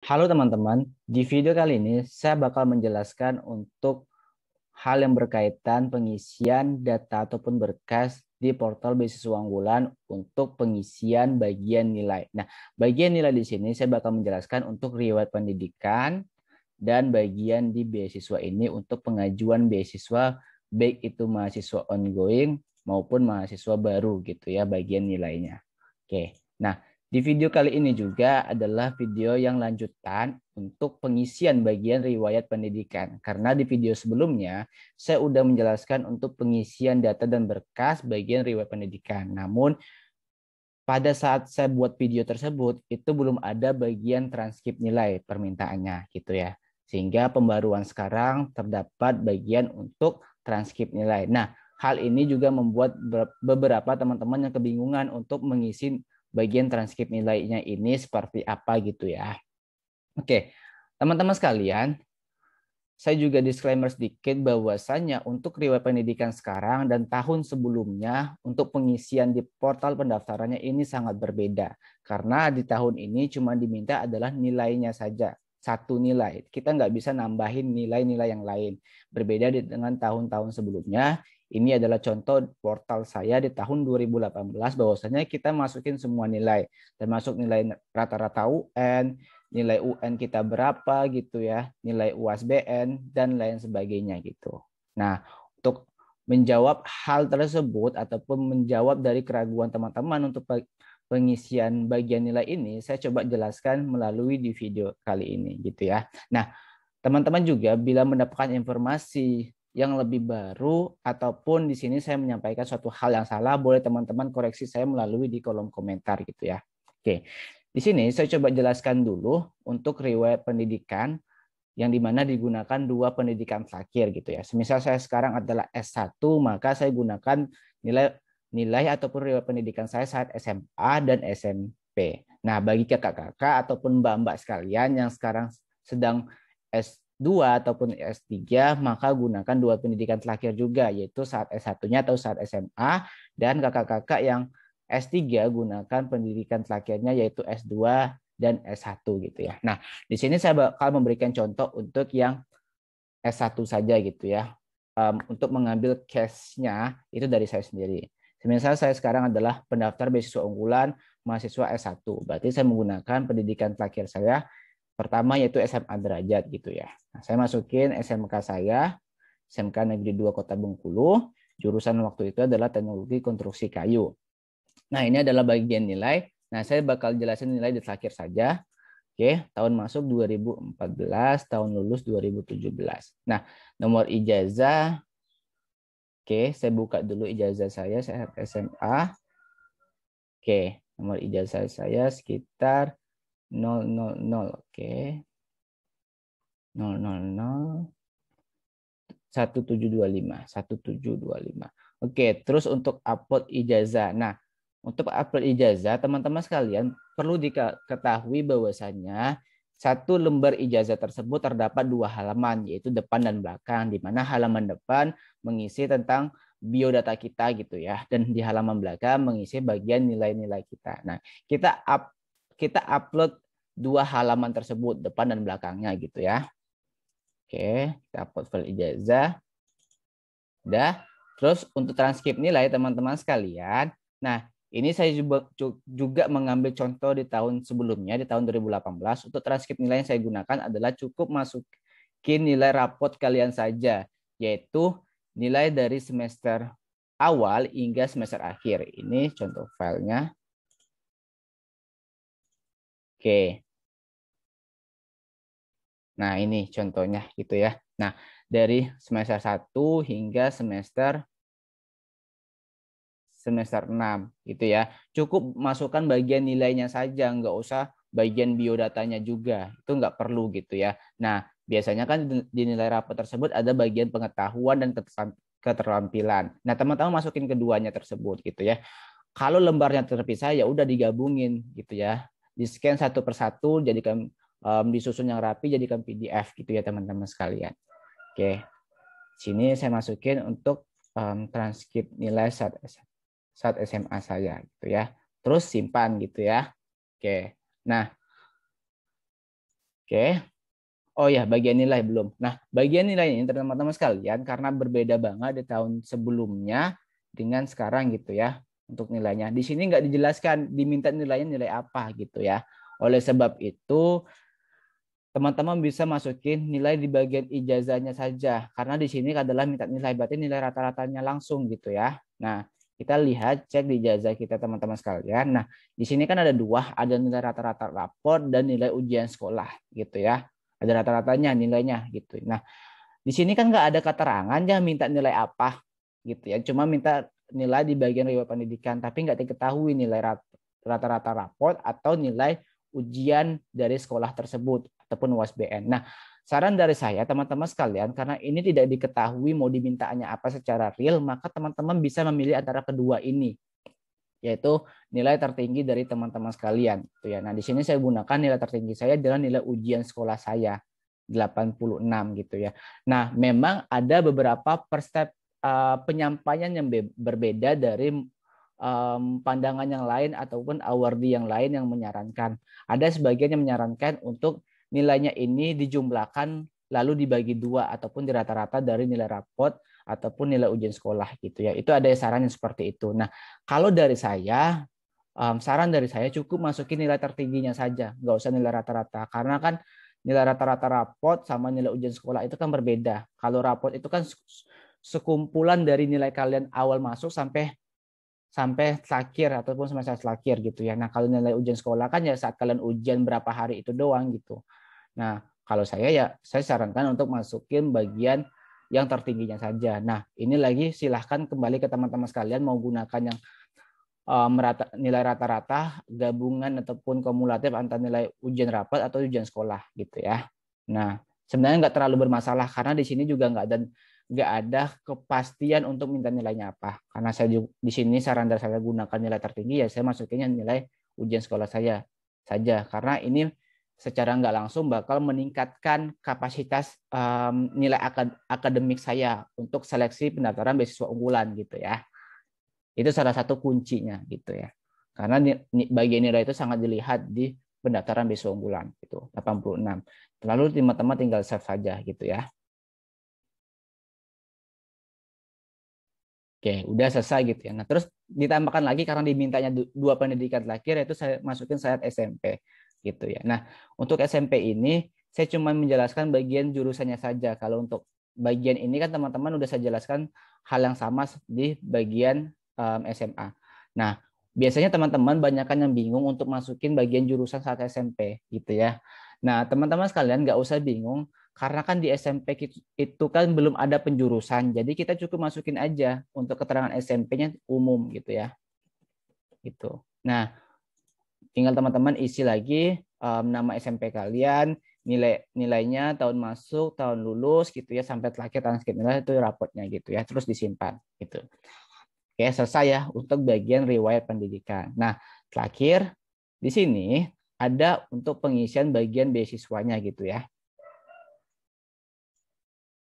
Halo teman-teman, di video kali ini saya bakal menjelaskan untuk hal yang berkaitan pengisian data ataupun berkas di portal beasiswa unggulan untuk pengisian bagian nilai. Nah, bagian nilai di sini saya bakal menjelaskan untuk riwayat pendidikan dan bagian di beasiswa ini untuk pengajuan beasiswa baik itu mahasiswa ongoing maupun mahasiswa baru gitu ya bagian nilainya. Oke. Nah, di video kali ini juga adalah video yang lanjutan untuk pengisian bagian riwayat pendidikan. Karena di video sebelumnya saya sudah menjelaskan untuk pengisian data dan berkas bagian riwayat pendidikan. Namun pada saat saya buat video tersebut itu belum ada bagian transkrip nilai permintaannya gitu ya. Sehingga pembaruan sekarang terdapat bagian untuk transkrip nilai. Nah, hal ini juga membuat beberapa teman-teman yang kebingungan untuk mengisi bagian transkrip nilainya ini seperti apa gitu ya. Oke, teman-teman sekalian, saya juga disclaimer sedikit bahwasannya untuk riwayat pendidikan sekarang dan tahun sebelumnya untuk pengisian di portal pendaftarannya ini sangat berbeda. Karena di tahun ini cuma diminta adalah nilainya saja, satu nilai. Kita nggak bisa nambahin nilai-nilai yang lain. Berbeda dengan tahun-tahun sebelumnya ini adalah contoh portal saya di tahun 2018 bahwasanya kita masukin semua nilai termasuk nilai rata-rata UN, nilai UN kita berapa gitu ya, nilai UASBN dan lain sebagainya gitu. Nah, untuk menjawab hal tersebut ataupun menjawab dari keraguan teman-teman untuk pengisian bagian nilai ini saya coba jelaskan melalui di video kali ini gitu ya. Nah, teman-teman juga bila mendapatkan informasi yang lebih baru ataupun di sini saya menyampaikan suatu hal yang salah, boleh teman-teman koreksi saya melalui di kolom komentar gitu ya. Oke. Di sini saya coba jelaskan dulu untuk riwayat pendidikan yang dimana digunakan dua pendidikan terakhir gitu ya. Semisal saya sekarang adalah S1, maka saya gunakan nilai nilai ataupun riwayat pendidikan saya saat SMA dan SMP. Nah, bagi kakak-kakak ataupun mbak-mbak sekalian yang sekarang sedang S dua ataupun S3, maka gunakan dua pendidikan terakhir juga, yaitu saat S1-nya atau saat SMA, dan kakak-kakak yang S3 gunakan pendidikan terakhirnya yaitu S2 dan S1 gitu ya. Nah, di sini saya bakal memberikan contoh untuk yang S1 saja gitu ya. Um, untuk mengambil case-nya itu dari saya sendiri. misalnya saya sekarang adalah pendaftar beasiswa unggulan mahasiswa S1. Berarti saya menggunakan pendidikan terakhir saya Pertama yaitu SMA derajat gitu ya. Nah, saya masukin SMK saya, SMK Negeri 2 Kota Bengkulu, jurusan waktu itu adalah teknologi konstruksi kayu. Nah, ini adalah bagian nilai. Nah, saya bakal jelasin nilai di terakhir saja. Oke, tahun masuk 2014, tahun lulus 2017. Nah, nomor ijazah. Oke, saya buka dulu ijazah saya, saya SMA. Oke, nomor ijazah saya sekitar 0, 0, 0. Oke. 0, 0, 0. 1725, 1725. Oke, terus untuk upload ijazah. Nah, untuk upload ijazah, teman-teman sekalian perlu diketahui bahwasannya satu lembar ijazah tersebut terdapat dua halaman, yaitu depan dan belakang, di mana halaman depan mengisi tentang biodata kita gitu ya, dan di halaman belakang mengisi bagian nilai-nilai kita. Nah, kita up kita upload dua halaman tersebut, depan dan belakangnya gitu ya. Oke, kita upload file ijazah. Udah. Terus untuk transkrip nilai ya, teman-teman sekalian. Nah, ini saya juga, juga mengambil contoh di tahun sebelumnya, di tahun 2018. Untuk transkrip nilai yang saya gunakan adalah cukup masukin nilai rapot kalian saja, yaitu nilai dari semester awal hingga semester akhir. Ini contoh filenya. Oke. Nah, ini contohnya gitu ya. Nah, dari semester 1 hingga semester semester 6 gitu ya. Cukup masukkan bagian nilainya saja, nggak usah bagian biodatanya juga. Itu nggak perlu gitu ya. Nah, biasanya kan di nilai rapot tersebut ada bagian pengetahuan dan keterampilan. Nah, teman-teman masukin keduanya tersebut gitu ya. Kalau lembarnya terpisah ya udah digabungin gitu ya di scan satu persatu jadikan um, disusun yang rapi jadikan PDF gitu ya teman-teman sekalian. Oke. Sini saya masukin untuk um, transkrip nilai saat saat SMA saya gitu ya. Terus simpan gitu ya. Oke. Nah. Oke. Oh ya, bagian nilai belum. Nah, bagian nilai ini teman-teman sekalian karena berbeda banget di tahun sebelumnya dengan sekarang gitu ya untuk nilainya. Di sini nggak dijelaskan diminta nilainya nilai apa gitu ya. Oleh sebab itu teman-teman bisa masukin nilai di bagian ijazahnya saja karena di sini adalah minta nilai berarti nilai rata-ratanya langsung gitu ya. Nah, kita lihat cek di ijazah kita teman-teman sekalian. Nah, di sini kan ada dua, ada nilai rata-rata rapor dan nilai ujian sekolah gitu ya. Ada rata-ratanya nilainya gitu. Nah, di sini kan nggak ada keterangan ya minta nilai apa gitu ya. Cuma minta nilai di bagian riwayat pendidikan, tapi nggak diketahui nilai rata-rata raport atau nilai ujian dari sekolah tersebut ataupun UASBN. Nah, saran dari saya teman-teman sekalian karena ini tidak diketahui mau dimintanya apa secara real, maka teman-teman bisa memilih antara kedua ini yaitu nilai tertinggi dari teman-teman sekalian. ya. Nah, di sini saya gunakan nilai tertinggi saya adalah nilai ujian sekolah saya 86 gitu ya. Nah, memang ada beberapa persep, uh, penyampaian yang berbeda dari pandangan yang lain ataupun awardi yang lain yang menyarankan. Ada sebagian yang menyarankan untuk nilainya ini dijumlahkan lalu dibagi dua ataupun dirata-rata dari nilai rapot ataupun nilai ujian sekolah gitu ya. Itu ada saran yang seperti itu. Nah, kalau dari saya saran dari saya cukup masukin nilai tertingginya saja, nggak usah nilai rata-rata karena kan nilai rata-rata rapot sama nilai ujian sekolah itu kan berbeda. Kalau rapot itu kan sekumpulan dari nilai kalian awal masuk sampai sampai terakhir ataupun semester terakhir gitu ya. Nah, kalau nilai ujian sekolah kan ya saat kalian ujian berapa hari itu doang gitu. Nah, kalau saya ya saya sarankan untuk masukin bagian yang tertingginya saja. Nah, ini lagi silahkan kembali ke teman-teman sekalian mau gunakan yang eh, merata, nilai rata-rata, gabungan ataupun kumulatif antara nilai ujian rapat atau ujian sekolah gitu ya. Nah, sebenarnya nggak terlalu bermasalah karena di sini juga nggak ada nggak ada kepastian untuk minta nilainya apa. Karena saya di sini saran dari saya gunakan nilai tertinggi ya saya masukinnya nilai ujian sekolah saya saja karena ini secara nggak langsung bakal meningkatkan kapasitas um, nilai akad akademik saya untuk seleksi pendaftaran beasiswa unggulan gitu ya. Itu salah satu kuncinya gitu ya. Karena bagian nilai itu sangat dilihat di pendaftaran beasiswa unggulan itu 86. Lalu teman-teman tinggal save saja gitu ya. Oke, udah selesai gitu ya. Nah, terus ditambahkan lagi karena dimintanya dua pendidikan terakhir yaitu saya masukin saat SMP gitu ya. Nah, untuk SMP ini saya cuma menjelaskan bagian jurusannya saja. Kalau untuk bagian ini kan teman-teman udah saya jelaskan hal yang sama di bagian um, mmm, SMA. Nah, biasanya teman-teman banyakkan yang bingung untuk masukin bagian jurusan saat SMP gitu ya. Nah, teman-teman sekalian nggak usah bingung karena kan di SMP itu kan belum ada penjurusan, jadi kita cukup masukin aja untuk keterangan SMP-nya umum gitu ya. Gitu. Nah, tinggal teman-teman isi lagi um, nama SMP kalian, nilai nilainya, tahun masuk, tahun lulus gitu ya sampai terakhir transkrip nilai itu rapotnya gitu ya, terus disimpan gitu. Oke, selesai ya untuk bagian riwayat pendidikan. Nah, terakhir di sini ada untuk pengisian bagian beasiswanya gitu ya.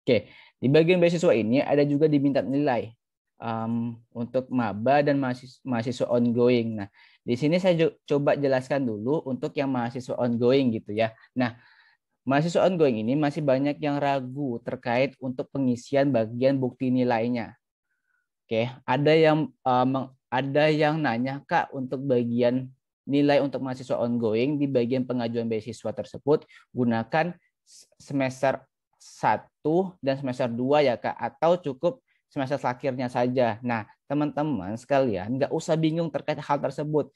Oke, di bagian beasiswa ini ada juga diminta nilai um, untuk maba dan mahasiswa, mahasiswa ongoing. Nah, di sini saya coba jelaskan dulu untuk yang mahasiswa ongoing gitu ya. Nah, mahasiswa ongoing ini masih banyak yang ragu terkait untuk pengisian bagian bukti nilainya. Oke, ada yang um, ada yang nanya Kak untuk bagian nilai untuk mahasiswa ongoing di bagian pengajuan beasiswa tersebut gunakan semester 1 dan semester 2 ya Kak atau cukup semester terakhirnya saja. Nah, teman-teman sekalian nggak usah bingung terkait hal tersebut.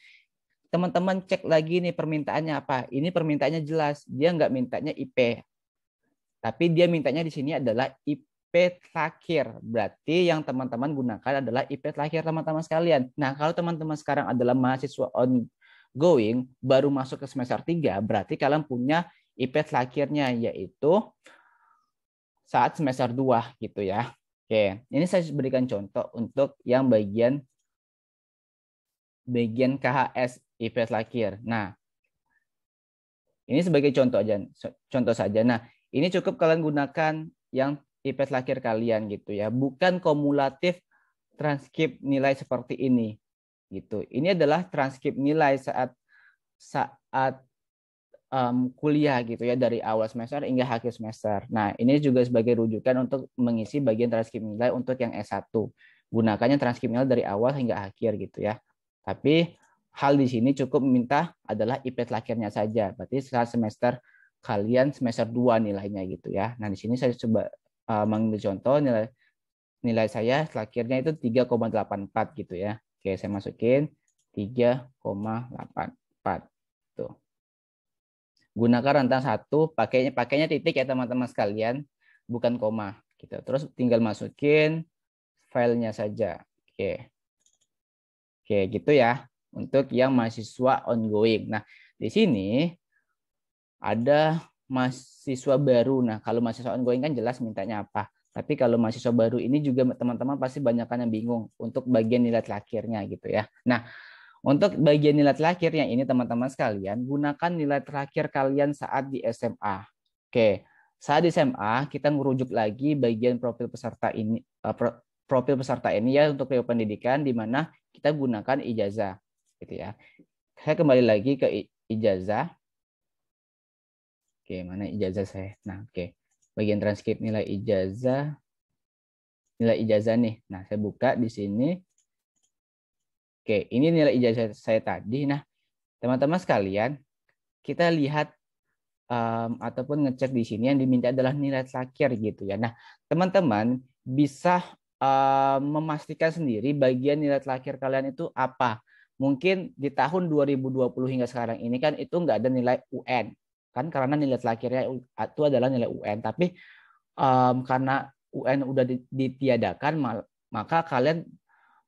Teman-teman cek lagi nih permintaannya apa. Ini permintaannya jelas, dia nggak mintanya IP. Tapi dia mintanya di sini adalah IP terakhir. Berarti yang teman-teman gunakan adalah IP terakhir teman-teman sekalian. Nah, kalau teman-teman sekarang adalah mahasiswa ongoing, baru masuk ke semester 3, berarti kalian punya IP terakhirnya, yaitu saat semester 2 gitu ya. Oke, ini saya berikan contoh untuk yang bagian bagian KHS IPS lahir. Nah, ini sebagai contoh aja, contoh saja. Nah, ini cukup kalian gunakan yang IPS lahir kalian gitu ya, bukan kumulatif transkrip nilai seperti ini gitu. Ini adalah transkrip nilai saat saat um, kuliah gitu ya dari awal semester hingga akhir semester. Nah, ini juga sebagai rujukan untuk mengisi bagian transkrip nilai untuk yang S1. Gunakannya transkrip nilai dari awal hingga akhir gitu ya. Tapi hal di sini cukup minta adalah IP terakhirnya saja. Berarti saat semester kalian semester 2 nilainya gitu ya. Nah, di sini saya coba uh, mengambil contoh nilai nilai saya terakhirnya itu 3,84 gitu ya. Oke, saya masukin 3,84 gunakan rentang satu pakainya pakainya titik ya teman-teman sekalian bukan koma gitu terus tinggal masukin filenya saja oke oke gitu ya untuk yang mahasiswa ongoing nah di sini ada mahasiswa baru nah kalau mahasiswa ongoing kan jelas mintanya apa tapi kalau mahasiswa baru ini juga teman-teman pasti banyak yang bingung untuk bagian nilai terakhirnya gitu ya nah untuk bagian nilai terakhir yang ini teman-teman sekalian, gunakan nilai terakhir kalian saat di SMA. Oke, saat di SMA kita merujuk lagi bagian profil peserta ini eh, profil peserta ini ya untuk riwayat pendidikan di mana kita gunakan ijazah gitu ya. Saya kembali lagi ke ijazah. Oke, mana ijazah saya? Nah, oke. Bagian transkrip nilai ijazah nilai ijazah nih. Nah, saya buka di sini Oke, ini nilai ijazah saya tadi. Nah, teman-teman sekalian, kita lihat um, ataupun ngecek di sini yang diminta adalah nilai terakhir gitu ya. Nah, teman-teman bisa um, memastikan sendiri bagian nilai terakhir kalian itu apa. Mungkin di tahun 2020 hingga sekarang ini kan itu nggak ada nilai UN kan karena nilai terakhirnya itu adalah nilai UN. Tapi um, karena UN udah ditiadakan, maka kalian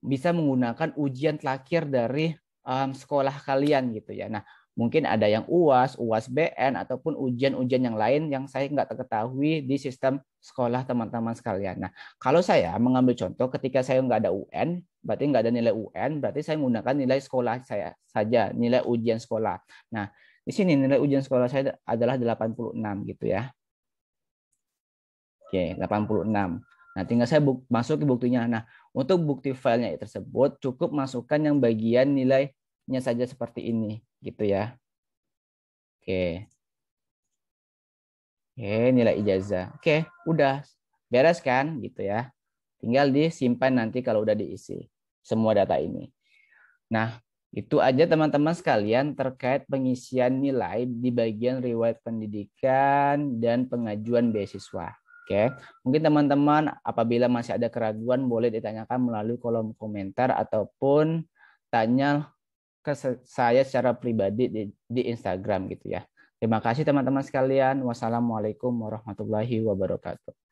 bisa menggunakan ujian terakhir dari um, sekolah kalian gitu ya. Nah, mungkin ada yang UAS, UAS BN ataupun ujian-ujian yang lain yang saya nggak ketahui di sistem sekolah teman-teman sekalian. Nah, kalau saya mengambil contoh ketika saya nggak ada UN, berarti nggak ada nilai UN, berarti saya menggunakan nilai sekolah saya saja, nilai ujian sekolah. Nah, di sini nilai ujian sekolah saya adalah 86 gitu ya. Oke, 86. Nah, tinggal saya buk masuk ke buktinya. Nah, untuk bukti filenya tersebut cukup masukkan yang bagian nilainya saja seperti ini, gitu ya. Oke. Oke, nilai ijazah. Oke, udah beres kan, gitu ya. Tinggal disimpan nanti kalau udah diisi semua data ini. Nah, itu aja teman-teman sekalian terkait pengisian nilai di bagian riwayat pendidikan dan pengajuan beasiswa. Oke, mungkin teman-teman apabila masih ada keraguan boleh ditanyakan melalui kolom komentar ataupun tanya ke saya secara pribadi di, di Instagram gitu ya. Terima kasih teman-teman sekalian. Wassalamualaikum warahmatullahi wabarakatuh.